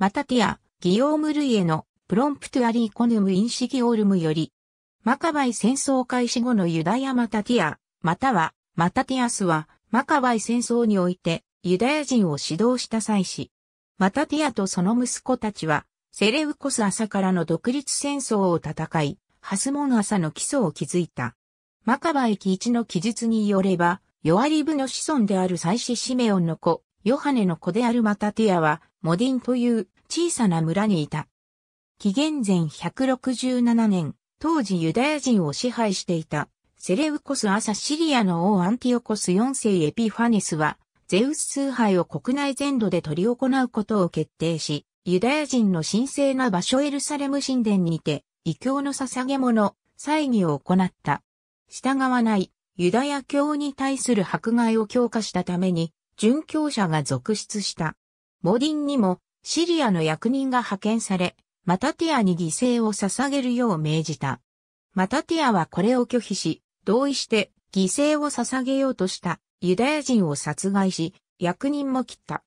またティア、ギヨーム・ルイエのプロンプトゥアリーコヌム・インシギオルムより、マカバイ戦争開始後のユダヤマタティア、またはマタティアスは、マカバイ戦争においてユダヤ人を指導した際し、マタティアとその息子たちは、セレウコス朝からの独立戦争を戦い、ハスモン朝の基礎を築いた。マカバイ記一の記述によれば、ヨアリブの子孫である祭司シメオンの子、ヨハネの子であるマタティアは、モディンという小さな村にいた。紀元前167年、当時ユダヤ人を支配していたセレウコスアサシリアの王アンティオコス4世エピファネスは、ゼウス崇拝を国内全土で取り行うことを決定し、ユダヤ人の神聖な場所エルサレム神殿にて、異教の捧げ物、祭儀を行った。従わない、ユダヤ教に対する迫害を強化したために、殉教者が続出した。モディンにもシリアの役人が派遣され、マタティアに犠牲を捧げるよう命じた。マタティアはこれを拒否し、同意して犠牲を捧げようとしたユダヤ人を殺害し、役人も切った。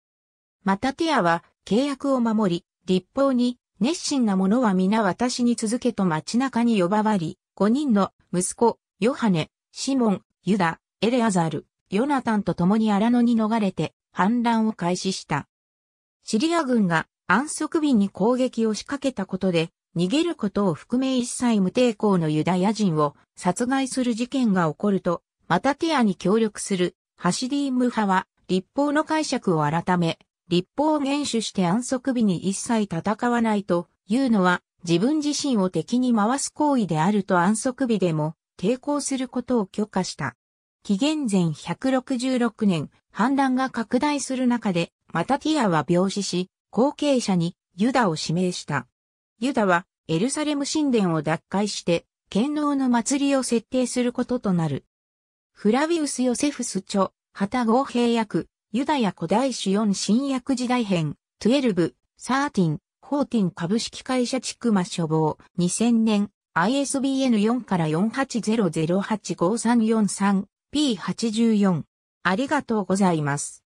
マタティアは契約を守り、立法に熱心な者は皆私に続けと街中に呼ばわり、5人の息子、ヨハネ、シモン、ユダ、エレアザル、ヨナタンと共に荒野に逃れて反乱を開始した。シリア軍が安息日に攻撃を仕掛けたことで、逃げることを含め一切無抵抗のユダヤ人を殺害する事件が起こると、またティアに協力するハシディーム派は立法の解釈を改め、立法を厳守して安息日に一切戦わないというのは自分自身を敵に回す行為であると安息日でも抵抗することを許可した。紀元前166年、反乱が拡大する中でマタティアは病死し、後継者にユダを指名した。ユダはエルサレム神殿を奪回して、剣能の祭りを設定することとなる。フラビウス・ヨセフス著、旗合平役、ユダヤ古代主4新約時代編、12、13、14株式会社チクマ処方、2000年、ISBN4 から 48008534-3P84。ありがとうございます。